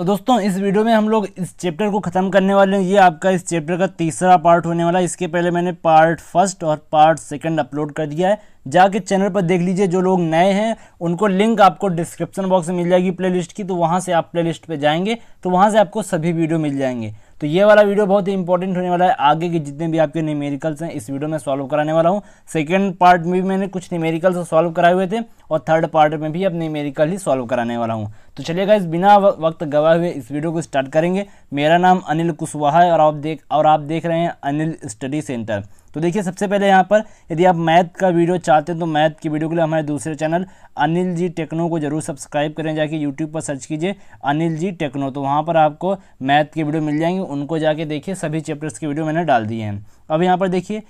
तो दोस्तों इस वीडियो में हम लोग इस चैप्टर को ख़त्म करने वाले हैं ये आपका इस चैप्टर का तीसरा पार्ट होने वाला है इसके पहले मैंने पार्ट फर्स्ट और पार्ट सेकंड अपलोड कर दिया है जाके चैनल पर देख लीजिए जो लोग नए हैं उनको लिंक आपको डिस्क्रिप्शन बॉक्स में मिल जाएगी प्लेलिस्ट की तो वहाँ से आप प्ले लिस्ट जाएंगे तो वहाँ से आपको सभी वीडियो मिल जाएंगे तो ये वाला वीडियो बहुत ही इंपॉर्टेंट होने वाला है आगे के जितने भी आपके न्यूमेरिकल्स हैं इस वीडियो में सॉल्व कराने वाला हूँ सेकेंड पार्ट में भी मैंने कुछ न्यूमेरिकल्स सॉल्व कराए हुए थे और थर्ड पार्ट में भी अब न्यूमेरिकल ही सॉल्व कराने वाला हूँ तो चलिएगा इस बिना वक्त गवाए हुए इस वीडियो को स्टार्ट करेंगे मेरा नाम अनिल कुशवाहा है और आप देख और आप देख रहे हैं अनिल स्टडी सेंटर तो देखिए सबसे पहले यहाँ पर यदि आप मैथ का वीडियो चाहते हैं तो मैथ की वीडियो के लिए हमारे दूसरे चैनल अनिल जी टेक्नो को जरूर सब्सक्राइब करें जाके यूट्यूब पर सर्च कीजिए अनिल जी टेक्नो तो वहाँ पर आपको मैथ की वीडियो मिल जाएंगी उनको जाके देखिए सभी चैप्टर्स की वीडियो मैंने डाल दिए हैं अब यहाँ पर देखिए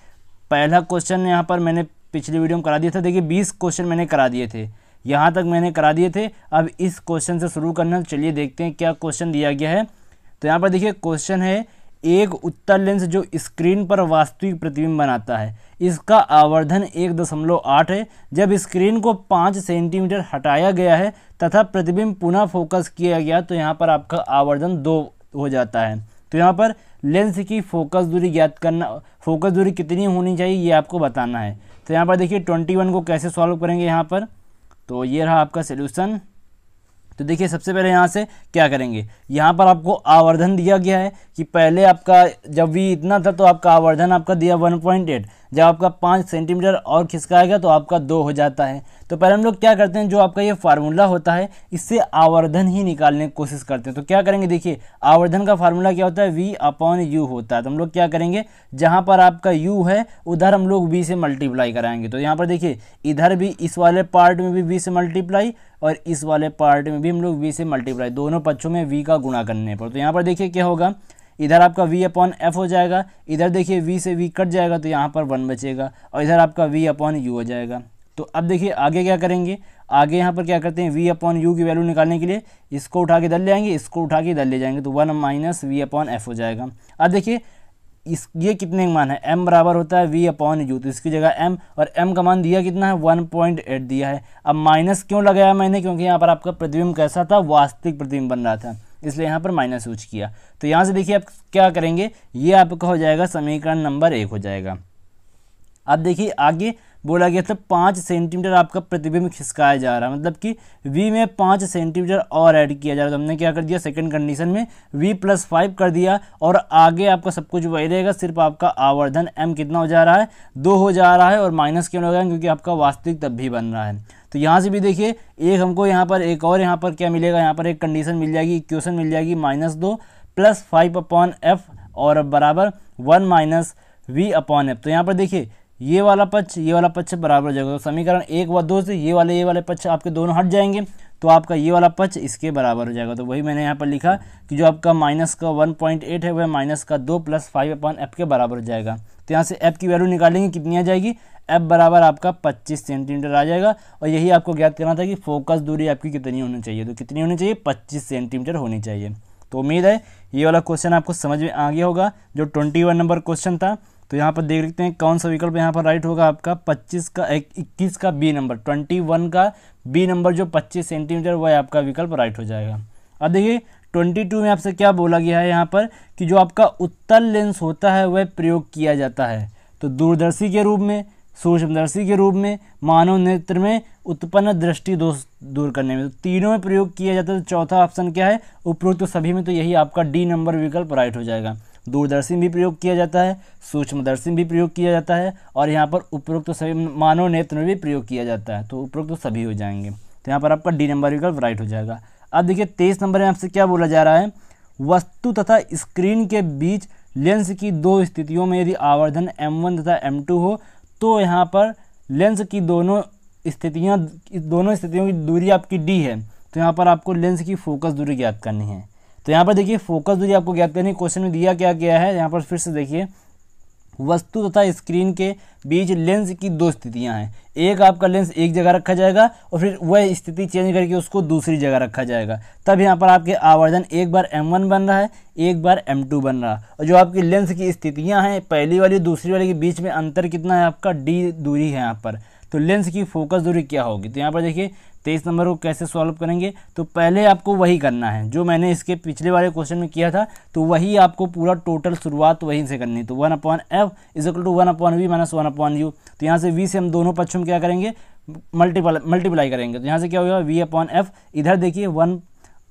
पहला क्वेश्चन यहाँ पर मैंने पिछली वीडियो में करा दिया था देखिए बीस क्वेश्चन मैंने करा दिए थे यहाँ तक मैंने करा दिए थे अब इस क्वेश्चन से शुरू करना चलिए देखते हैं क्या क्वेश्चन दिया गया है तो यहाँ पर देखिए क्वेश्चन है एक उत्तर लेंस जो स्क्रीन पर वास्तविक प्रतिबिंब बनाता है इसका आवर्धन एक दशमलव आठ है जब स्क्रीन को पाँच सेंटीमीटर हटाया गया है तथा प्रतिबिंब पुनः फोकस किया गया तो यहाँ पर आपका आवर्धन दो हो जाता है तो यहाँ पर लेंस की फोकस दूरी ज्ञात करना फोकस दूरी कितनी होनी चाहिए ये आपको बताना है तो यहाँ पर देखिए ट्वेंटी वन को कैसे सॉल्व करेंगे यहाँ पर तो ये रहा आपका सोल्यूशन तो देखिए सबसे पहले यहाँ से क्या करेंगे यहाँ पर आपको आवर्धन दिया गया है कि पहले आपका जब भी इतना था तो आपका आवर्धन आपका दिया वन पॉइंट एट जब आपका पाँच सेंटीमीटर और खिसकाएगा तो आपका दो हो जाता है तो पहले हम लोग क्या करते हैं जो आपका ये फार्मूला होता है इससे आवर्धन ही निकालने की कोशिश करते हैं तो क्या करेंगे देखिए आवर्धन का फार्मूला क्या होता है वी अपॉन यू होता है तो हम लोग क्या करेंगे जहाँ पर आपका यू है उधर हम लोग वी से मल्टीप्लाई कराएंगे तो यहाँ पर देखिए इधर भी इस वाले पार्ट में भी वी से मल्टीप्लाई और इस वाले पार्ट में भी हम लोग वी से मल्टीप्लाई दोनों पक्षों में वी का गुणा करने पर तो यहाँ पर देखिए क्या होगा इधर आपका वी अपॉन एफ हो जाएगा इधर देखिए वी से वी कट जाएगा तो यहाँ पर वन बचेगा और इधर आपका वी अपॉन यू हो जाएगा तो अब देखिए आगे क्या करेंगे आगे यहाँ पर क्या करते हैं वी अपॉन यू की वैल्यू निकालने के लिए इसको उठा के दल ले आएंगे इसको उठा के दल ले जाएंगे तो one minus V upon F हो जाएगा अब देखिए इस ये कितने का मान है m बराबर होता है v अपॉन यू तो इसकी जगह m और m का मान दिया कितना है 1.8 दिया है अब माइनस क्यों लगाया मैंने क्योंकि यहाँ पर आपका प्रतिबिंब कैसा था वास्तविक प्रतिबिंब बन रहा था इसलिए यहाँ पर माइनस यूज किया तो यहाँ से देखिए आप क्या करेंगे ये आपका हो जाएगा समीकरण नंबर एक हो जाएगा अब देखिए आगे बोला गया था पाँच सेंटीमीटर आपका प्रतिबिंब खिसकाया जा रहा है मतलब कि वी में पाँच सेंटीमीटर और ऐड किया जा रहा है तो हमने क्या कर दिया सेकंड कंडीशन में वी प्लस फाइव कर दिया और आगे आपका सब कुछ वही रहेगा सिर्फ आपका आवर्धन एम कितना हो जा रहा है दो हो जा रहा है और माइनस क्यों हो गया क्योंकि आपका वास्तविक तब भी बन रहा है तो यहाँ से भी देखिए एक हमको यहाँ पर एक और यहाँ पर क्या मिलेगा यहाँ पर एक कंडीशन मिल जाएगी इक्वेशन मिल जाएगी माइनस दो प्लस फाइव अपॉन एफ और बराबर one minus V upon F तो यहाँ पर देखिए ये वाला पक्ष ये वाला पक्ष बराबर हो जाएगा तो समीकरण एक व दो से ये वाले ये वाले पक्ष आपके दोनों हट जाएंगे तो आपका ये वाला पक्ष इसके बराबर हो जाएगा तो वही मैंने यहाँ पर लिखा कि जो आपका माइनस का वन पॉइंट एट है वह माइनस का दो प्लस फाइव अपॉन एफ के बराबर हो जाएगा तो यहाँ से एफ की वैल्यू निकालेंगे कितनी आ जाएगी एफ बराबर आपका पच्चीस सेंटीमीटर आ जाएगा और यही आपको ज्ञात करना था कि फोकस दूरी आपकी कितनी होनी चाहिए तो कितनी होनी चाहिए पच्चीस सेंटीमीटर होनी चाहिए तो उम्मीद है ये वाला क्वेश्चन आपको समझ में आ गया होगा जो ट्वेंटी वन नंबर क्वेश्चन था तो यहाँ पर देख लेते हैं कौन सा विकल्प यहाँ पर राइट होगा आपका 25 का इक्कीस का बी नंबर 21 का बी नंबर जो 25 सेंटीमीटर वह आपका विकल्प राइट हो जाएगा अब देखिए 22 में आपसे क्या बोला गया है यहाँ पर कि जो आपका उत्तल लेंस होता है वह प्रयोग किया जाता है तो दूरदर्शी के रूप में सूक्ष्मदर्शी के रूप में मानव नेत्र में उत्पन्न दृष्टि दोष दूर करने में तो तीनों में प्रयोग किया जाता है तो चौथा ऑप्शन क्या है उपरोक्त तो सभी में तो यही आपका डी नंबर विकल्प राइट हो जाएगा दूरदर्शी भी प्रयोग किया जाता है सूक्ष्मदर्शी भी प्रयोग किया जाता है और यहाँ पर उपरोक्त तो सभी मानव नेत्र में भी प्रयोग किया जाता है तो उपरोक्त तो सभी हो जाएंगे तो यहाँ पर आपका डी नंबर विकल्प राइट हो जाएगा अब देखिए तेईस नंबर में आपसे क्या बोला जा रहा है वस्तु तथा स्क्रीन के बीच लेंस की दो स्थितियों में यदि आवर्धन एम तथा एम हो तो यहाँ पर लेंस की दोनों स्थितियाँ दोनों स्थितियों की दूरी आपकी डी है तो यहाँ पर आपको लेंस की फोकस दूरी ज्ञात करनी है तो यहाँ पर देखिए फोकस दूरी आपको ज्ञात करनी क्वेश्चन में दिया क्या गया है यहाँ पर फिर से देखिए वस्तु तथा स्क्रीन के बीच लेंस की दो स्थितियां हैं एक आपका लेंस एक जगह रखा जाएगा और फिर वह स्थिति चेंज करके उसको दूसरी जगह रखा जाएगा तब यहाँ पर आपके आवर्धन एक बार M1 बन रहा है एक बार M2 बन रहा है और जो आपकी लेंस की स्थितियाँ हैं पहली वाली दूसरी वाली के बीच में अंतर कितना है आपका डी दूरी है यहाँ पर तो लेंस की फोकस दूरी क्या होगी तो यहाँ पर देखिए तेईस नंबर को कैसे सॉल्व करेंगे तो पहले आपको वही करना है जो मैंने इसके पिछले वाले क्वेश्चन में किया था तो वही आपको पूरा टोटल शुरुआत वहीं से करनी तो one upon F is equal to one upon V minus one upon U तो यहाँ से वी से हम दोनों पक्षों में क्या करेंगे मल्टीपल मल्टीप्लाई करेंगे तो यहाँ से क्या होगा वी अपॉन एफ इधर देखिए वन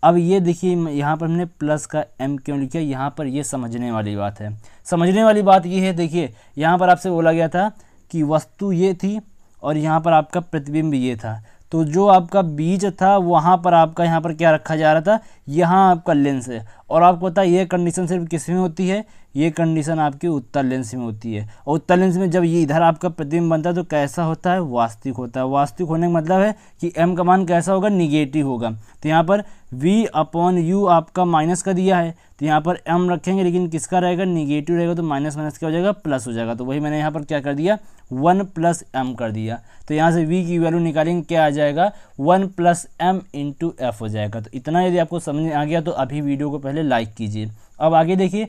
अब ये देखिए यहाँ पर हमने प्लस का एम क्यों लिखा यहाँ पर ये समझने वाली बात है समझने वाली बात ये है देखिए यहाँ पर आपसे बोला गया था कि वस्तु ये थी और यहाँ पर आपका प्रतिबिंब ये था तो जो आपका बीज था वहाँ पर आपका यहाँ पर क्या रखा जा रहा था यहाँ आपका लेंस है और आपको पता है ये कंडीशन सिर्फ किस में होती है ये कंडीशन आपकी उत्तर लेंस में होती है और उत्तर लेंस में जब ये इधर आपका प्रतिबिंब बनता है तो कैसा होता है वास्तविक होता है वास्तविक होने का मतलब है कि एम का मान कैसा होगा निगेटिव होगा तो यहाँ पर वी अपॉन यू आपका माइनस का दिया है तो यहाँ पर एम रखेंगे लेकिन किसका रहेगा निगेटिव रहेगा तो माइनस माइनस क्या हो जाएगा प्लस हो जाएगा तो वही मैंने यहाँ पर क्या कर दिया वन प्लस एम कर दिया तो यहाँ से वी की वैल्यू निकालेंगे क्या आ जाएगा one plus M into F हो जाएगा तो इतना यदि आपको समझ आ गया तो अभी वीडियो को पहले पहले लाइक कीजिए अब आगे देखिए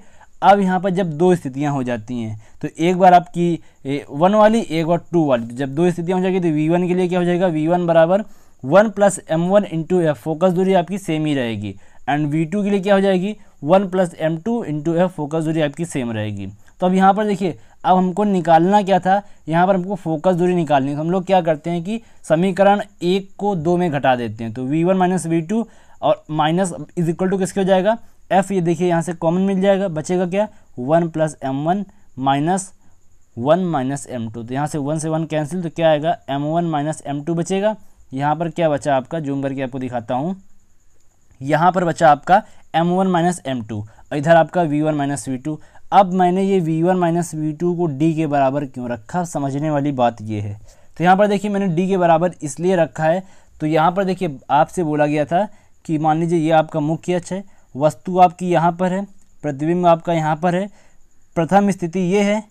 अब यहाँ पर जब दो स्थितियाँ हो जाती हैं तो एक बार आपकी वन वाली एक और टू वाली तो जब दो स्थितियाँ हो जाएगी तो वी वन के लिए क्या हो जाएगा वी वन बराबर one plus M one into F focus दूरी आपकी सेम ही रहेगी एंड वी टू के लिए क्या हो जाएगी one plus M two into F focus दूरी आपकी सेम रहेगी तो अब यहाँ पर देखिए अब हमको निकालना क्या था यहाँ पर हमको फोकस दूरी निकालनी तो हम लोग क्या करते हैं कि समीकरण एक को दो में घटा देते हैं तो V one minus V two और माइनस इज इक्वल टू किसके हो जाएगा एफ ये देखिए यहाँ से कॉमन मिल जाएगा बचेगा क्या one plus M one minus one minus M two तो यहाँ से वन से वन कैंसिल तो क्या आएगा M one minus M two बचेगा यहाँ पर क्या बचा आपका जूम करके आपको दिखाता हूँ यहाँ पर बचा आपका M one minus M two इधर आपका V one minus V two अब मैंने ये V one minus V two को डी के बराबर क्यों रखा समझने वाली बात ये है तो यहाँ पर देखिए मैंने डी के बराबर इसलिए रखा है तो यहाँ पर देखिए आपसे बोला गया था कि मान लीजिए ये आपका मुख्य अक्ष है वस्तु आपकी यहाँ पर है प्रतिबिंब आपका यहाँ पर है प्रथम स्थिति ये है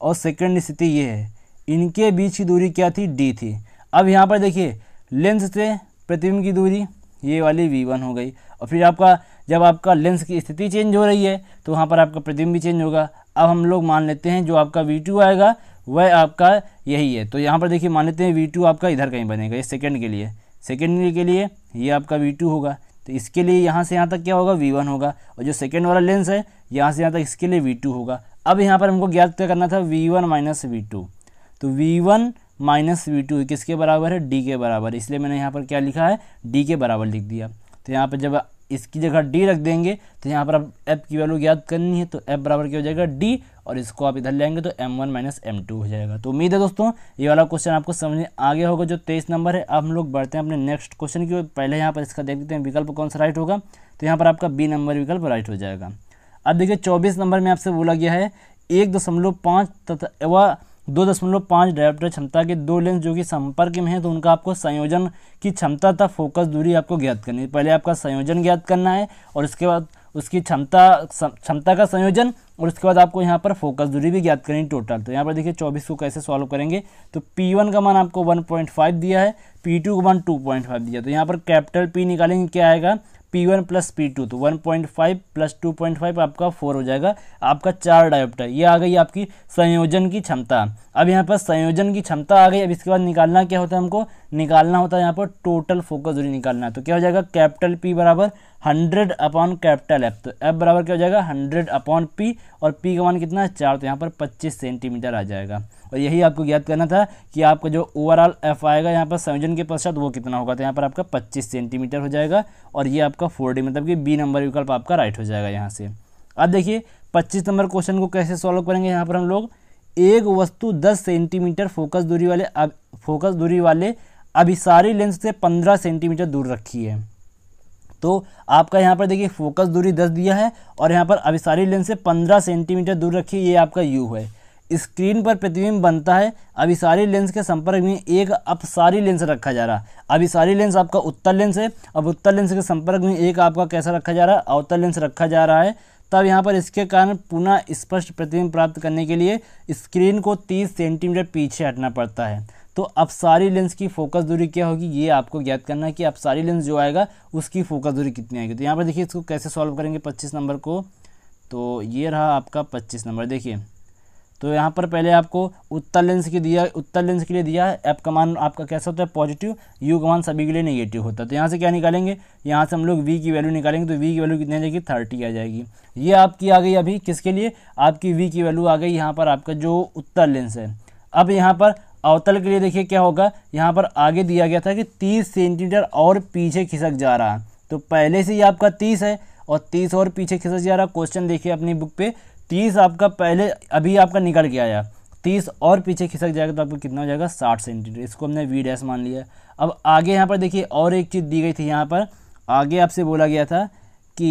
और सेकंड स्थिति ये है इनके बीच की दूरी क्या थी डी थी अब यहाँ पर देखिए लेंस से प्रतिबिंब की दूरी ये वाली वी वन हो गई और फिर आपका जब आपका लेंस की स्थिति चेंज हो रही है तो वहाँ पर आपका प्रतिबिंब भी चेंज होगा अब हम लोग मान लेते हैं जो आपका वी टू आएगा वह आपका यही है तो यहाँ पर देखिए मान लेते हैं वी टू आपका इधर कहीं बनेगा ये सेकेंड के लिए सेकेंड के लिए ये आपका वी टू होगा तो इसके लिए यहाँ से यहाँ तक क्या होगा वी वन होगा और जो सेकेंड वाला लेंस है यहाँ से यहाँ तक इसके लिए वी टू होगा अब यहाँ पर हमको ज्ञात क्या करना था V one minus V two तो V one minus V two किसके बराबर है डी के बराबर इसलिए मैंने यहाँ पर क्या लिखा है डी के बराबर लिख दिया तो यहाँ पर जब इसकी जगह डी रख देंगे तो यहाँ पर आप एफ की वैल्यू याद करनी है तो एफ बराबर क्या हो जाएगा डी और इसको आप इधर लेंगे तो M one minus M two हो जाएगा तो उम्मीद है दोस्तों ये वाला क्वेश्चन आपको समझ में आगे होगा जो तेईस नंबर है अब हम लोग बढ़ते हैं अपने नेक्स्ट क्वेश्चन की पहले यहाँ पर इसका देख लेते हैं विकल्प कौन सा राइट होगा तो यहाँ पर आपका बी नंबर विकल्प राइट हो जाएगा अब देखिए चौबीस नंबर में आपसे बोला गया है एक दशमलव पाँच तथा दो दशमलव पाँच डायोप्टर क्षमता के दो लेंस जो कि संपर्क में हैं तो उनका आपको संयोजन की क्षमता तथा फोकस दूरी आपको ज्ञात करनी है पहले आपका संयोजन ज्ञात करना है और उसके बाद उसकी क्षमता क्षमता का संयोजन और उसके बाद आपको यहाँ पर फोकस दूरी भी ज्ञात करनी टोटल तो यहाँ पर देखिए चौबीस को कैसे सॉल्व करेंगे तो पी वन का मान आपको वन पॉइंट फाइव दिया है पी टू का मान टू पॉइंट फाइव दिया तो यहाँ पर कैपिटल पी निकालेंगे क्या आएगा P one plus P two तो one point five plus two point five आपका फोर हो जाएगा आपका चार डायोप्टर ये आ गई आपकी संयोजन की क्षमता अब यहाँ पर संयोजन की क्षमता आ गई अब इसके बाद निकालना क्या होता है हमको निकालना होता है यहाँ पर टोटल फोकस दूरी निकालना है तो क्या हो जाएगा कैपिटल पी बराबर हंड्रेड अपॉन कैपिटल एफ तो एफ बराबर क्या हो जाएगा हंड्रेड अपॉन पी और पी का मान कितना है चार तो यहाँ पर पच्चीस सेंटीमीटर आ जाएगा और यही आपको याद करना था कि आपका जो ओवरऑल एफ आएगा यहाँ पर संयोजन के पश्चात वो कितना होगा तो यहाँ पर आपका पच्चीस सेंटीमीटर हो जाएगा और ये आपका फोर मतलब कि बी नंबर विकल्प आपका राइट हो जाएगा यहाँ से अब देखिए पच्चीस नंबर क्वेश्चन को कैसे सॉल्व करेंगे यहाँ पर हम लोग एक वस्तु दस सेंटीमीटर फोकस दूरी वाले अब फोकस दूरी वाले अभिसारी लेंस से पंद्रह सेंटीमीटर दूर रखी है तो आपका यहाँ पर देखिए फोकस दूरी दस दिया है और यहाँ पर अभिसारी लेंस से पंद्रह सेंटीमीटर दूर रखी ये आपका यू है स्क्रीन पर प्रतिबिंब बनता है अभिसारी लेंस के संपर्क में एक अपसारी लेंस रखा जा रहा है अभिसारी लेंस आपका उत्तर लेंस है अब उत्तर लेंस के संपर्क में एक आपका कैसा रखा जा रहा है अवतर लेंस रखा जा रहा है तब यहाँ पर इसके कारण पुनः स्पष्ट प्रतिबिंब प्राप्त करने के लिए स्क्रीन को तीस सेंटीमीटर पीछे हटना पड़ता है तो अपसारी लेंस की फोकस दूरी क्या होगी ये आपको ज्ञात करना है कि अपसारी लेंस जो आएगा उसकी फोकस दूरी कितनी आएगी तो यहाँ पर देखिए इसको कैसे सॉल्व करेंगे पच्चीस नंबर को तो ये रहा आपका पच्चीस नंबर देखिए तो यहाँ पर पहले आपको उत्तर लेंस की दिया उत्तर लेंस के लिए दिया है एप का मान आपका कैसा होता है पॉजिटिव यू का मान सभी के लिए नेगेटिव होता है तो यहाँ से क्या निकालेंगे यहाँ से हम लोग वी की वैल्यू निकालेंगे तो वी की वैल्यू कितनी आ जाएगी थर्टी आ जाएगी ये आपकी आ गई अभी किसके लिए आपकी वी की वैल्यू आ गई यहाँ पर आपका जो उत्तर लेंस है अब यहाँ पर अवतल के लिए देखिए क्या होगा यहाँ पर आगे दिया गया था कि तीस सेंटीमीटर और पीछे खिसक जा रहा है तो पहले से ही आपका तीस है और तीस और पीछे खिसक जा रहा क्वेश्चन देखिए अपनी बुक पे तीस आपका पहले अभी आपका निकल के आया तीस और पीछे खिसक जाएगा तो आपको कितना हो जाएगा साठ सेंटीमीटर इसको हमने वी डैस मान लिया अब आगे यहाँ पर देखिए और एक चीज़ दी गई थी यहाँ पर आगे आपसे बोला गया था कि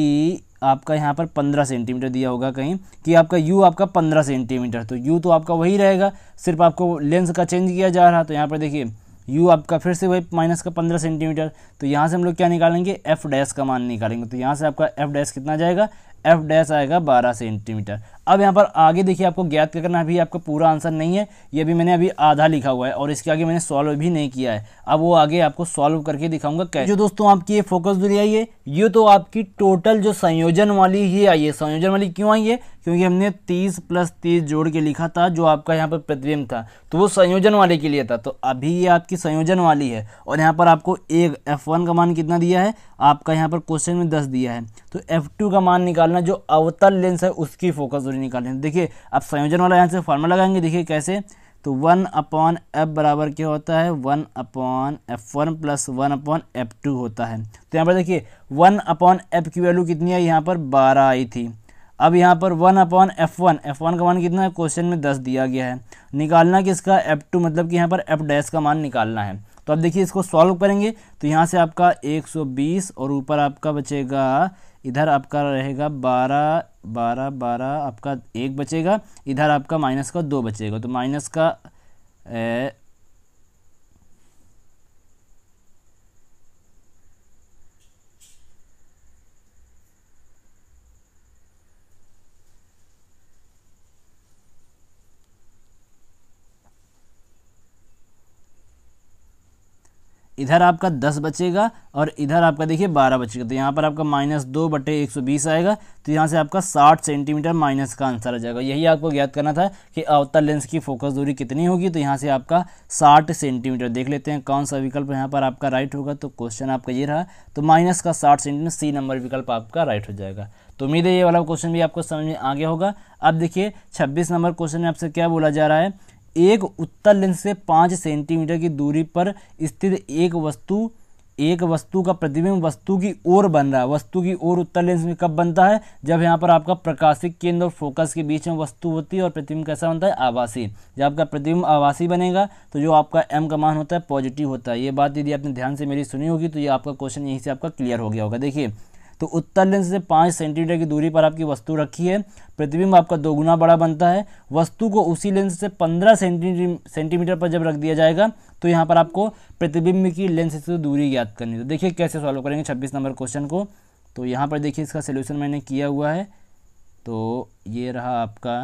आपका यहाँ पर पंद्रह सेंटीमीटर दिया होगा कहीं कि आपका यू आपका पंद्रह सेंटीमीटर तो यू तो आपका वही रहेगा सिर्फ आपको लेंस का चेंज किया जा रहा तो यहाँ पर देखिए यू आपका फिर से वही माइनस का पंद्रह सेंटीमीटर तो यहाँ से हम लोग क्या निकालेंगे एफ डैस का मान निकालेंगे तो यहाँ से आपका एफ डैस कितना जाएगा एफ डैश आएगा बारह सेंटीमीटर अब यहाँ पर आगे देखिए आपको ज्ञात करना अभी आपका पूरा आंसर नहीं है ये भी मैंने अभी आधा लिखा हुआ है और इसके आगे मैंने सॉल्व भी नहीं किया है अब वो आगे आपको सॉल्व करके दिखाऊंगा कैसे जो दोस्तों आपकी ये फोकस दूरी आई है ये तो आपकी टोटल जो संयोजन वाली ही आई है संयोजन वाली क्यों आई है क्योंकि हमने तीस प्लस तीस जोड़ के लिखा था जो आपका यहाँ पर प्रतिबिंब था तो वो संयोजन वाले के लिए था तो अभी ये आपकी संयोजन वाली है और यहाँ पर आपको एक एफ वन का मान कितना दिया है आपका यहाँ पर क्वेश्चन में दस दिया है तो एफ टू का मान निकालना अपना जो अवतल लेंस है उसकी फोकस दूरी निकालनी है देखिए आप संयोजन वाला यहाँ से फॉर्मूला लगाएंगे देखिए कैसे तो वन अपॉन एफ बराबर क्या होता है one upon F one plus one upon F two होता है तो यहाँ पर देखिए वन अपॉन एफ की वैल्यू कितनी है यहाँ पर बारह आई थी अब यहाँ पर one upon F one F one का मान कितना है क्वेश्चन में दस दिया गया है निकालना किसका एफ टू मतलब कि यहाँ पर एफ डैश का मान निकालना है तो अब देखिए इसको सॉल्व करेंगे तो यहाँ से आपका एक सौ बीस और ऊपर आपका बचेगा इधर आपका रहेगा बारह बारह बारह आपका एक बचेगा इधर आपका माइनस का दो बचेगा तो माइनस का इधर आपका दस बचेगा और इधर आपका देखिए बारह बचेगा तो यहाँ पर आपका माइनस दो बटे एक सौ बीस आएगा तो यहाँ से आपका साठ सेंटीमीटर माइनस का आंसर आ जाएगा यही आपको ज्ञात करना था कि अवतल लेंस की फोकस दूरी कितनी होगी तो यहाँ से आपका साठ सेंटीमीटर देख लेते हैं कौन सा विकल्प यहाँ पर आपका राइट होगा तो क्वेश्चन आपका ये रहा तो माइनस का साठ सेंटीमीटर सी नंबर विकल्प आपका राइट हो जाएगा तो उम्मीद है ये वाला क्वेश्चन भी आपको समझ में आ गया होगा अब देखिए छब्बीस नंबर क्वेश्चन में आपसे क्या बोला जा रहा है एक उत्तर लेंस से पाँच सेंटीमीटर की दूरी पर स्थित एक वस्तु एक वस्तु का प्रतिबिंब वस्तु की ओर बन रहा है वस्तु की ओर उत्तर लेंस में कब बनता है जब यहाँ पर आपका प्रकाशिक केंद्र और फोकस के बीच में वस्तु होती है और प्रतिबिंब कैसा बनता है आवासीय जब आपका प्रतिबिंब आवासी बनेगा तो जो आपका एम का मान होता है पॉजिटिव होता है ये बात यदि आपने ध्यान से मेरी सुनी होगी तो ये आपका क्वेश्चन यहीं से आपका क्लियर हो गया होगा देखिए तो उत्तर लेंस से पाँच सेंटीमीटर की दूरी पर आपकी वस्तु रखी है प्रतिबिंब आपका दोगुना बड़ा बनता है वस्तु को उसी लेंस से पंद्रह सेंटीमीटर पर जब रख दिया जाएगा तो यहाँ पर आपको प्रतिबिंब की लेंस से दूरी ज्ञात करनी है तो देखिए कैसे सॉल्व करेंगे छब्बीस नंबर क्वेश्चन को तो यहाँ पर देखिए इसका सोल्यूशन मैंने किया हुआ है तो ये रहा आपका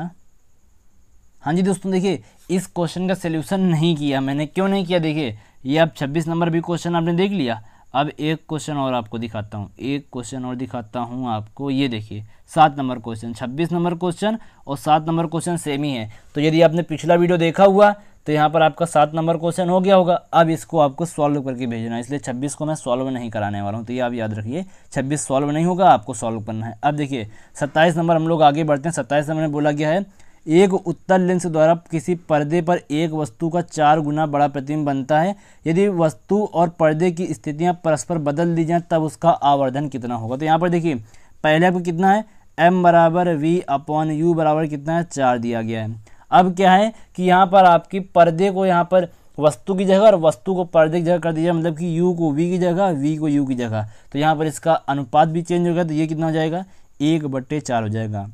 हाँ जी दोस्तों देखिए इस क्वेश्चन का सोल्यूशन नहीं किया मैंने क्यों नहीं किया देखिए ये आप 26 नंबर भी क्वेश्चन आपने देख लिया अब एक क्वेश्चन और आपको दिखाता हूँ एक क्वेश्चन और दिखाता हूँ आपको ये देखिए सात नंबर क्वेश्चन छब्बीस नंबर क्वेश्चन और सात नंबर क्वेश्चन सेम ही है तो यदि आपने पिछला वीडियो देखा हुआ तो यहाँ पर आपका सात नंबर क्वेश्चन हो गया होगा अब इसको आपको सॉल्व करके भेजना है इसलिए छब्बीस को मैं सॉल्व नहीं कराने वाला हूँ तो ये आप याद रखिए छब्बीस सॉल्व नहीं होगा आपको सॉल्व करना है अब देखिए सत्ताईस नंबर हम लोग आगे बढ़ते हैं सत्ताईस नंबर में बोला गया है एक उत्तल लेंस द्वारा किसी पर्दे पर एक वस्तु का चार गुना बड़ा प्रतिबिंब बनता है यदि वस्तु और पर्दे की स्थितियाँ परस्पर बदल दी जाएँ तब उसका आवर्धन कितना होगा तो यहाँ पर देखिए पहले आपको कितना है एम बराबर वी अपॉन यू बराबर कितना है चार दिया गया है अब क्या है कि यहाँ पर आपकी पर्दे को यहाँ पर वस्तु की जगह और वस्तु को पर्दे की जगह कर दीजिए मतलब कि यू को वी की जगह वी को यू की जगह तो यहाँ पर इसका अनुपात भी चेंज हो गया तो ये कितना हो जाएगा एक बट्टे चार हो जाएगा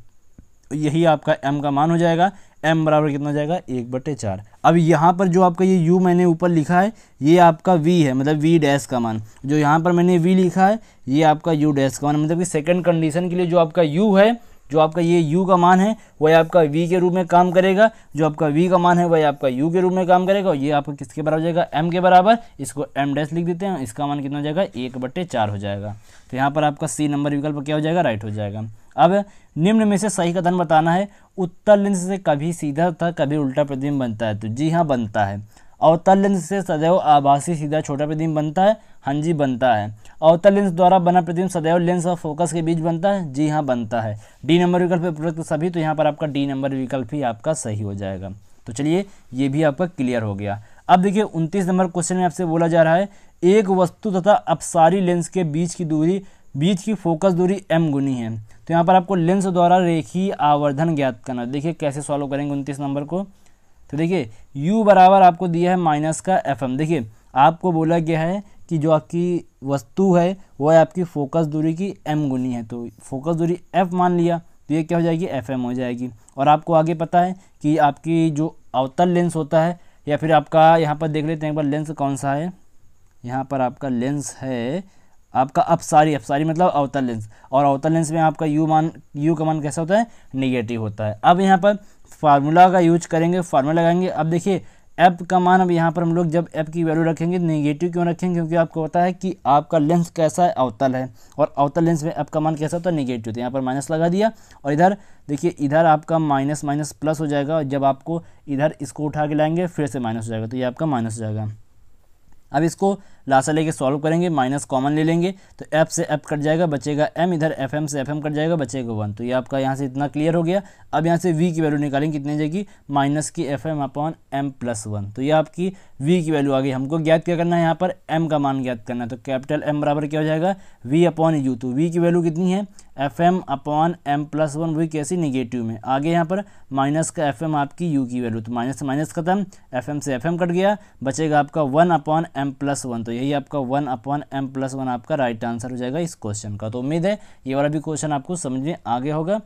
यही आपका एम का मान हो जाएगा एम बराबर कितना हो जाएगा एक बटे चार अब यहाँ पर जो आपका ये यू मैंने ऊपर लिखा है ये आपका वी है मतलब वी डैश का मान जो यहाँ पर मैंने वी लिखा है ये आपका यू डैश का मान मतलब कि सेकेंड कंडीशन के लिए जो आपका यू है जो आपका ये u का मान है वह आपका v के रूप में काम करेगा जो आपका v का मान है वह आपका u के रूप में काम करेगा और ये आपका किसके बराबर हो जाएगा m के बराबर इसको m डैश लिख देते हैं इसका मान कितना हो जाएगा एक बट्टे चार हो जाएगा तो यहाँ पर आपका सी नंबर विकल्प क्या हो जाएगा राइट हो जाएगा अब निम्न में से सही कथन बताना है उत्तर लेंस से कभी सीधा तथा कभी उल्टा प्रतिबिंब बनता है तो जी हाँ बनता है अवतल लेंस से सदैव आभासी सीधा छोटा प्रतिबिंब बनता है हाँ जी बनता है अवतल लेंस द्वारा बना प्रतिबिंब सदैव लेंस और फोकस के बीच बनता है जी हाँ बनता है डी नंबर विकल्प उपलब्ध सभी तो यहाँ पर आपका डी नंबर विकल्प ही आपका सही हो जाएगा तो चलिए ये भी आपका क्लियर हो गया अब देखिए उनतीस नंबर क्वेश्चन में आपसे बोला जा रहा है एक वस्तु तथा अपसारी लेंस के बीच की दूरी बीच की फोकस दूरी एम गुनी है तो यहाँ पर आपको लेंस द्वारा रेखी आवर्धन ज्ञात करना देखिए कैसे सॉल्व करेंगे उनतीस नंबर को तो देखिए u बराबर आपको दिया है माइनस का एफ एम देखिए आपको बोला गया है कि जो आपकी वस्तु है वो है आपकी फोकस दूरी की एम गुनी है तो फोकस दूरी एफ मान लिया तो ये क्या हो जाएगी एफ एम हो जाएगी और आपको आगे पता है कि आपकी जो अवतल लेंस होता है या फिर आपका यहाँ पर देख लेते हैं एक बार लेंस कौन सा है यहाँ पर आपका लेंस है आपका अपसारी अपसारी मतलब अवतल लेंस और अवतल लेंस में आपका यू मान यू का मान कैसा होता है निगेटिव होता है अब यहाँ पर फार्मूला का यूज करेंगे फार्मूला लगाएंगे अब देखिए एप का मान अब यहाँ पर हम लोग जब एप की वैल्यू रखेंगे नेगेटिव क्यों रखेंगे क्योंकि आपको पता है कि आपका लेंस कैसा है अवतल है और अवतल लेंस में एप का मान कैसा होता है नेगेटिव तो यहाँ पर माइनस लगा दिया और इधर देखिए इधर आपका माइनस माइनस प्लस हो जाएगा और जब आपको इधर इसको उठा के लाएंगे फिर से माइनस हो जाएगा तो ये आपका माइनस हो जाएगा अब इसको लासा लेके सॉल्व करेंगे माइनस कॉमन ले लेंगे तो एफ से एफ कट जाएगा बचेगा एम इधर एफ एम से एफ एम कट जाएगा बचेगा वन तो ये आपका यहाँ से इतना क्लियर हो गया अब यहाँ से वी की वैल्यू निकालेंगे कितनी जाएगी माइनस की F M upon M plus one तो ये आपकी वी की वैल्यू आ गई हमको ज्ञात क्या करना है यहाँ पर एम का मान ज्ञात करना है तो कैपिटल एम बराबर क्या हो जाएगा वी अपॉन यू तो वी की वैल्यू कितनी है F M upon M plus one वही कैसी निगेटिव में आगे यहाँ पर माइनस का एफ एम आपकी यू की वैल्यू तो माइनस से माइनस खत्म एफ एम से एफ एम कट गया बचेगा आपका one upon M plus one तो यही आपका one upon M plus one आपका राइट आंसर हो जाएगा इस क्वेश्चन का तो उम्मीद है ये वाला भी क्वेश्चन आपको समझ में आगे होगा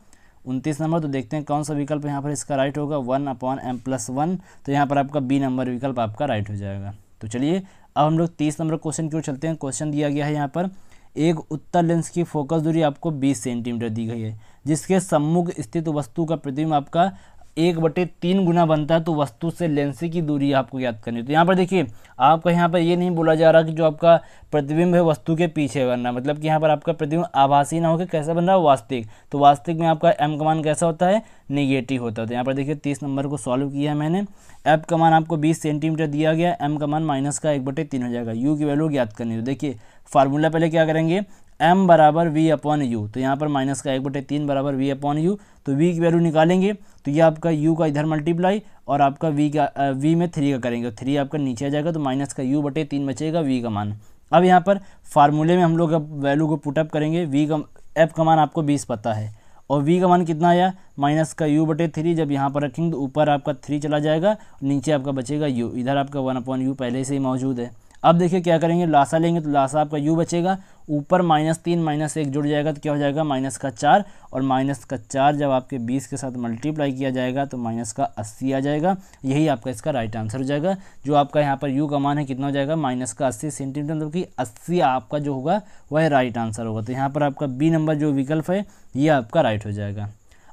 उनतीस नंबर तो देखते हैं कौन सा विकल्प यहाँ पर इसका राइट होगा one upon M plus one तो यहाँ पर आपका बी नंबर विकल्प आपका राइट हो जाएगा तो चलिए अब हम लोग तीस नंबर क्वेश्चन की ओर चलते हैं क्वेश्चन दिया गया है यहाँ पर एक उत्तर लेंस की फोकस दूरी आपको 20 सेंटीमीटर दी गई है जिसके सम्मुख स्थित वस्तु का प्रतिबिंब आपका एक बटे तीन गुना बनता है तो वस्तु से लेंस की दूरी आपको याद करनी है तो यहाँ पर देखिए आपका यहाँ पर ये नहीं बोला जा रहा कि जो आपका प्रतिबिंब है वस्तु के पीछे बनना मतलब कि यहाँ पर आपका प्रतिबिंब आभासी ना होकर कैसा बन रहा है वास्तविक तो वास्तविक में आपका एम कमान कैसा होता है निगेटिव होता है तो यहाँ पर देखिए तीस नंबर को सॉल्व किया मैंने एप कमान आपको बीस सेंटीमीटर दिया गया एम कमान माइनस का एक बटे तीन हो जाएगा यू की वैल्यू याद करनी है तो देखिए फार्मूला पहले क्या करेंगे एम बराबर वी अपॉन यू तो यहाँ पर माइनस का एक बटे तीन बराबर वी अपॉन यू तो वी की वैल्यू निकालेंगे तो ये आपका यू का इधर मल्टीप्लाई और आपका वी का वी में थ्री का करेंगे थ्री आपका नीचे आ जाएगा तो माइनस का यू बटे तीन बचेगा वी का मान अब यहाँ पर फार्मूले में हम लोग अब वैल्यू को पुटअप करेंगे वी का एप का मान आपको बीस पता है और वी का मान कितना आया माइनस का यू बटे थ्री जब यहाँ पर रखेंगे तो ऊपर आपका थ्री चला जाएगा नीचे आपका बचेगा यू इधर आपका वन अपॉन यू पहले से ही मौजूद है अब देखिए क्या करेंगे लासा लेंगे तो लासा आपका यू बचेगा ऊपर माइनस तीन माइनस एक जुड़ जाएगा तो क्या हो जाएगा माइनस का चार और माइनस का चार जब आपके बीस के साथ मल्टीप्लाई किया जाएगा तो माइनस का अस्सी आ जाएगा यही आपका इसका राइट आंसर हो जाएगा जो आपका यहाँ पर यू का मान है कितना हो जाएगा माइनस का अस्सी सेंटीमीटर मतलब कि अस्सी आपका जो होगा वह राइट आंसर होगा तो यहाँ पर आपका बी नंबर जो विकल्प है ये आपका राइट हो जाएगा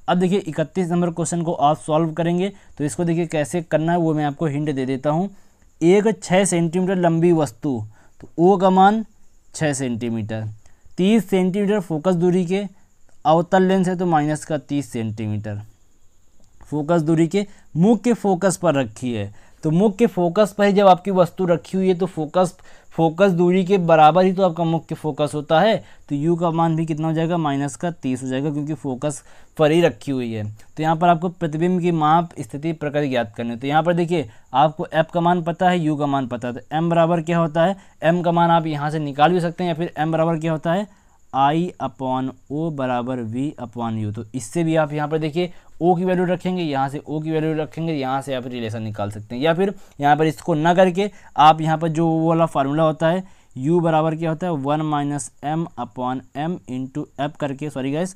अब देखिए इकतीस नंबर क्वेश्चन को आप सॉल्व करेंगे तो इसको देखिए कैसे करना है वो मैं आपको हिंट दे देता हूँ एक छः सेंटीमीटर लंबी वस्तु तो ओ का मान छः सेंटीमीटर तीस सेंटीमीटर फोकस दूरी के अवतल लेंस है तो माइनस का तीस सेंटीमीटर फोकस दूरी के मुख के फोकस पर रखी है तो मुख के फोकस पर ही जब आपकी वस्तु रखी हुई है तो फोकस फोकस दूरी के बराबर ही तो आपका मुख्य फोकस होता है तो यू का मान भी कितना हो जाएगा माइनस का तीस हो जाएगा क्योंकि फोकस पर ही रखी हुई है तो यहाँ पर आपको प्रतिबिंब की माप स्थिति प्रकृति ज्ञात करनी है तो यहाँ पर देखिए आपको एप का मान पता है यू का मान पता है तो एम बराबर क्या होता है एम का मान आप यहाँ से निकाल भी सकते हैं या फिर एम बराबर क्या होता है आई अपॉन ओ बराबर वी अपॉन यू तो इससे भी आप यहाँ पर देखिए ओ की वैल्यू रखेंगे यहाँ से ओ की वैल्यू रखेंगे यहाँ से आप रिलेशन निकाल सकते हैं या फिर यहाँ पर इसको ना करके आप यहाँ पर जो वो वाला फार्मूला होता है यू बराबर क्या होता है one minus M upon M into F करके सॉरी गाइस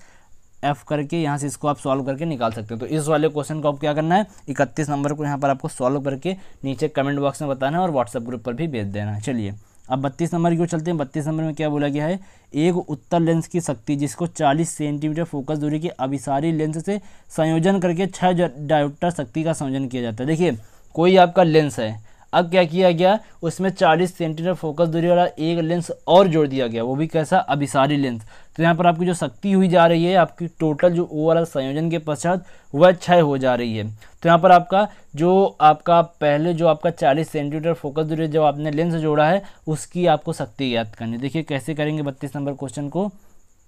एफ करके यहाँ से इसको आप सॉल्व करके निकाल सकते हैं तो इस वाले क्वेश्चन को आप क्या करना है इकतीस नंबर को यहाँ पर आपको सॉल्व करके नीचे कमेंट बॉक्स में बताना है और व्हाट्सएप ग्रुप पर भी भेज देना है चलिए अब बत्तीस नंबर की ओर चलते हैं बत्तीस नंबर में क्या बोला गया है एक उत्तर लेंस की शक्ति जिसको 40 सेंटीमीटर फोकस दूरी के अभिसारी लेंस से संयोजन करके छह डायोप्टर शक्ति का संयोजन किया जाता है देखिए कोई आपका लेंस है अब क्या किया गया उसमें 40 सेंटीमीटर फोकस दूरी वाला एक लेंस और जोड़ दिया गया वो भी कैसा अभिसारी लेंस तो यहाँ पर आपकी जो शक्ति हुई जा रही है आपकी टोटल जो ओवरऑल संयोजन के पश्चात वह क्षय हो जा रही है तो यहाँ पर आपका जो आपका पहले जो आपका 40 सेंटीमीटर फोकस दूरी जब आपने लेंस जोड़ा है उसकी आपको शक्ति याद करनी देखिए कैसे करेंगे बत्तीस नंबर क्वेश्चन को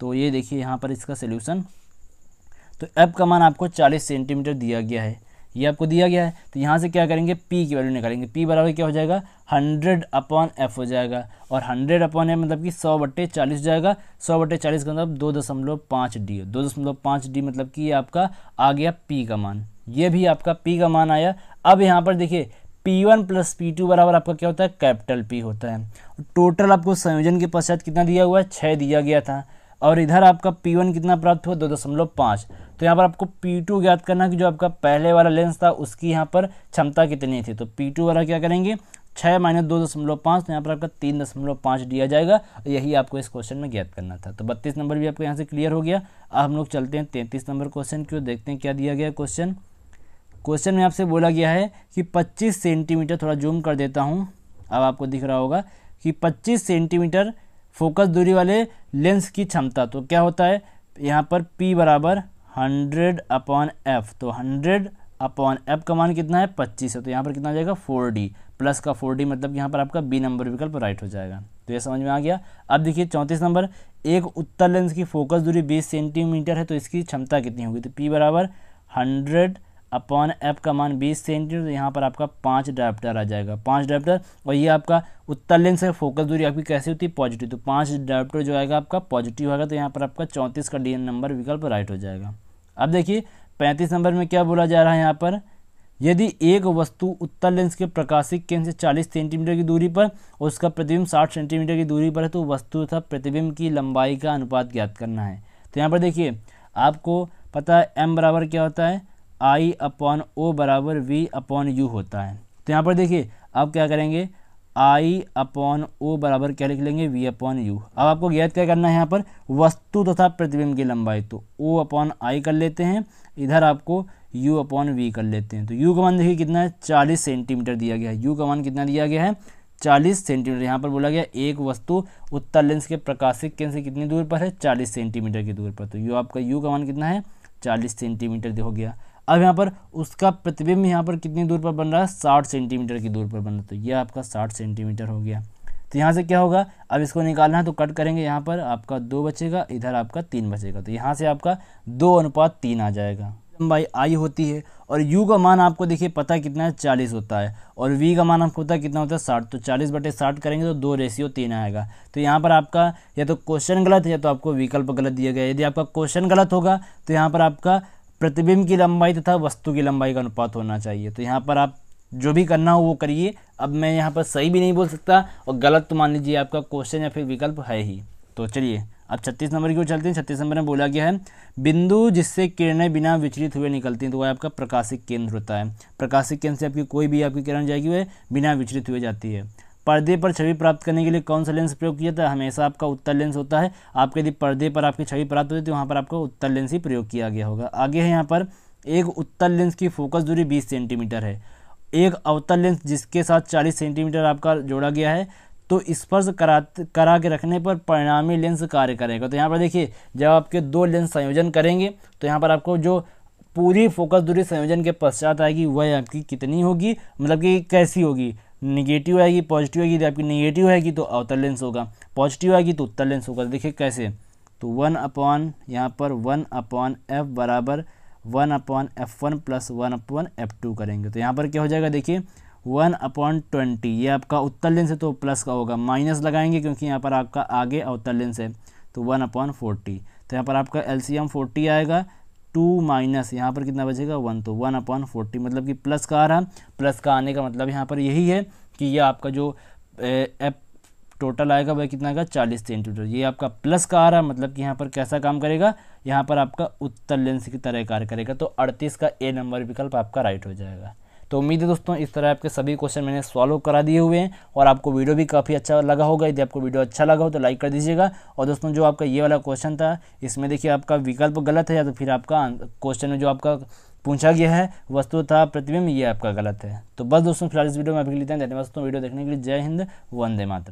तो ये देखिए यहाँ पर इसका सोल्यूशन तो एप का मान आपको चालीस सेंटीमीटर दिया गया है ये आपको दिया गया है तो यहाँ से क्या करेंगे पी की वैल्यू निकालेंगे पी बराबर क्या हो जाएगा हंड्रेड अपॉन एफ हो जाएगा और हंड्रेड अपॉन एफ मतलब कि सौ बट्टे चालीस जाएगा सौ बट्टे चालीस का मतलब दो दशमलव पाँच डी दो दशमलव पाँच डी मतलब कि ये आपका आ गया पी का मान ये भी आपका पी का मान आया अब यहाँ पर देखिए P one plus P two बराबर आपका क्या होता है कैपिटल पी होता है टोटल आपको संयोजन के पश्चात कितना दिया हुआ है छः दिया गया था और इधर आपका P1 कितना प्राप्त हुआ दो दशमलव पाँच तो यहाँ पर आपको P2 ज्ञात करना कि जो आपका पहले वाला लेंस था उसकी यहाँ पर क्षमता कितनी थी तो P2 वाला क्या करेंगे छः माइनस दो दशमलव पाँच तो यहाँ पर आपका तीन दशमलव पाँच दिया जाएगा यही आपको इस क्वेश्चन में ज्ञात करना था तो बत्तीस नंबर भी आपको यहाँ से क्लियर हो गया अब हम लोग चलते हैं तैंतीस नंबर क्वेश्चन की ओर देखते हैं क्या दिया गया क्वेश्चन क्वेश्चन में आपसे बोला गया है कि पच्चीस सेंटीमीटर थोड़ा जूम कर देता हूँ अब आपको दिख रहा होगा कि पच्चीस सेंटीमीटर फोकस दूरी वाले लेंस की क्षमता तो क्या होता है यहाँ पर P बराबर हंड्रेड अपॉन एफ तो हंड्रेड अपॉन एफ का मान कितना है पच्चीस है तो यहाँ पर कितना आ जाएगा फोर डी प्लस का फोर डी मतलब यहाँ पर आपका बी नंबर विकल्प राइट हो जाएगा तो ये समझ में आ गया अब देखिए चौंतीस नंबर एक उत्तर लेंस की फोकस दूरी बीस सेंटीमीटर है तो इसकी क्षमता कितनी होगी तो पी बराबर हंड्रेड अपॉन एफ का मान बीस सेंटीमीटर तो यहाँ पर आपका पाँच डायप्टर आ जाएगा पाँच डायप्टर और ये आपका उत्तर लेंस है फोकस दूरी आपकी कैसी होती है पॉजिटिव तो पाँच डायप्टर जो आएगा आपका पॉजिटिव आएगा तो यहाँ पर आपका चौंतीस का डी नंबर विकल्प राइट हो जाएगा अब देखिए पैंतीस नंबर में क्या बोला जा रहा है यहाँ पर यदि एक वस्तु उत्तर लेंस के प्रकाशिक केंद्र से 40 सेंटीमीटर की दूरी पर और उसका प्रतिबिंब 60 सेंटीमीटर की दूरी पर है तो वस्तु तथा प्रतिबिंब की लंबाई का अनुपात ज्ञात करना है तो यहाँ पर देखिए आपको पता है एम बराबर क्या होता है आई अपॉन ओ बराबर वी अपॉन यू होता है तो यहाँ पर देखिए अब क्या करेंगे आई अपॉन ओ बराबर क्या लिख लेंगे वी अपॉन यू अब आपको ज्ञात क्या करना है यहाँ पर वस्तु तथा प्रतिबिंब की लंबाई तो ओ अपॉन आई कर लेते हैं इधर आपको यू अपॉन वी कर लेते हैं तो U का मान देखिए कितना है चालीस सेंटीमीटर दिया गया है यू का मान कितना दिया गया है चालीस सेंटीमीटर यहाँ पर बोला गया एक वस्तु उत्तर लेंस के प्रकाशिक केंद्र से कितनी दूर पर है चालीस सेंटीमीटर की दूर पर तो यू आपका यू का मान कितना है चालीस सेंटीमीटर हो गया अब यहाँ पर उसका प्रतिबिंब यहाँ पर कितनी दूर पर बन रहा है साठ सेंटीमीटर की दूर पर बन रहा है तो ये आपका साठ सेंटीमीटर हो गया तो यहाँ से क्या होगा अब इसको निकालना है तो कट करेंगे यहाँ पर आपका दो बचेगा इधर आपका तीन बचेगा तो यहाँ से आपका दो अनुपात तीन आ जाएगा लंबाई आई होती है और यू का मान आपको देखिए पता कितना है चालीस होता है और वी का मान आपको पता कितना होता है साठ तो चालीस बटे साठ करेंगे तो दो रेशियो तीन आएगा तो यहाँ पर आपका या तो क्वेश्चन गलत है या तो आपको विकल्प गलत दिया गया यदि आपका क्वेश्चन गलत होगा तो यहाँ पर आपका प्रतिबिंब की लंबाई तथा वस्तु की लंबाई का अनुपात होना चाहिए तो यहाँ पर आप जो भी करना हो वो करिए अब मैं यहाँ पर सही भी नहीं बोल सकता और गलत तो मान लीजिए आपका क्वेश्चन या फिर विकल्प है ही तो चलिए अब छत्तीस नंबर की ओर चलते हैं छत्तीस नंबर में बोला गया है बिंदु जिससे किरणें बिना विचलित हुए निकलती हैं तो वह आपका प्रकाशिक केंद्र होता है प्रकाशिक केंद्र से आपकी कोई भी आपकी किरण जाएगी वह बिना विचलित हुए जाती है पर्दे पर छवि प्राप्त करने के लिए कौन सा लेंस प्रयोग किया था हमेशा आपका उत्तर लेंस होता है आपके यदि पर्दे पर आपकी छवि प्राप्त होती है तो वहाँ पर आपका उत्तर लेंस ही प्रयोग किया गया होगा आगे है यहाँ पर एक उत्तर लेंस की फोकस दूरी बीस सेंटीमीटर है एक अवतल लेंस जिसके साथ चालीस सेंटीमीटर आपका जोड़ा गया है तो स्पर्श करा करा के रखने पर परिणामी लेंस कार्य करेगा तो यहाँ पर देखिए जब आपके दो लेंस संयोजन करेंगे तो यहाँ पर आपको जो पूरी फोकस दूरी संयोजन के पश्चात आएगी वह आपकी कितनी होगी मतलब कि कैसी होगी निगेटिव आएगी पॉजिटिव आएगी यदि आपकी निगेटिव आएगी तो अवतर लेंस होगा पॉजिटिव आएगी तो उत्तर लेंस होगा देखिए कैसे तो वन अपॉन यहाँ पर वन अपॉन एफ बराबर one upon F one plus one upon F two करेंगे तो यहाँ पर क्या हो जाएगा देखिए वन अपॉन ट्वेंटी ये आपका उत्तर लेंस है तो प्लस का होगा माइनस लगाएंगे क्योंकि यहाँ पर आपका आगे अवतर लेंस है तो वन अपॉन फोर्टी तो यहाँ पर आपका एल सी फोर्टी आएगा टू माइनस यहाँ पर कितना बचेगा वन तो वन अपॉन फोर्टी मतलब कि प्लस का आ रहा प्लस का आने का मतलब यहाँ पर यही है कि ये आपका जो एप टोटल आएगा वह कितना आएगा चालीस सेंटीमीटर ये आपका प्लस का आ रहा है मतलब कि यहाँ पर कैसा काम करेगा यहाँ पर आपका उत्तर लेंस की तरह कार्य करेगा तो अड़तीस का ए नंबर विकल्प आपका राइट हो जाएगा तो उम्मीद है दोस्तों इस तरह आपके सभी क्वेश्चन मैंने सॉल्व करा दिए हुए हैं और आपको वीडियो भी काफ़ी अच्छा लगा होगा यदि आपको वीडियो अच्छा लगा हो तो लाइक कर दीजिएगा और दोस्तों जो आपका ये वाला क्वेश्चन था इसमें देखिए आपका विकल्प गलत है या तो फिर आपका क्वेश्चन में जो आपका पूछा गया है वस्तु था प्रतिबिंब ये आपका गलत है तो बस दोस्तों फिलहाल इस वीडियो में अभी लेते हैं धन्यवाद दोस्तों वीडियो देखने के लिए जय हिंद वंदे मातरम